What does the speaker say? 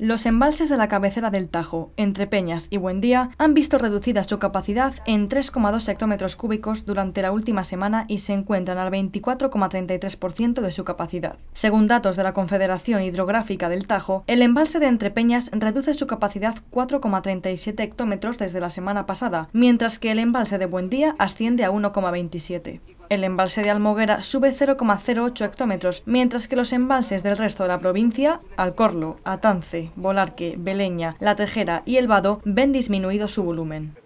Los embalses de la cabecera del Tajo, entre Peñas y Buendía, han visto reducida su capacidad en 3,2 hectómetros cúbicos durante la última semana y se encuentran al 24,33% de su capacidad. Según datos de la Confederación Hidrográfica del Tajo, el embalse de Entrepeñas reduce su capacidad 4,37 hectómetros desde la semana pasada, mientras que el embalse de Buendía asciende a 1,27. El embalse de Almoguera sube 0,08 hectómetros, mientras que los embalses del resto de la provincia, Alcorlo, Atance, Bolarque, Beleña, La Tejera y El Vado, ven disminuido su volumen.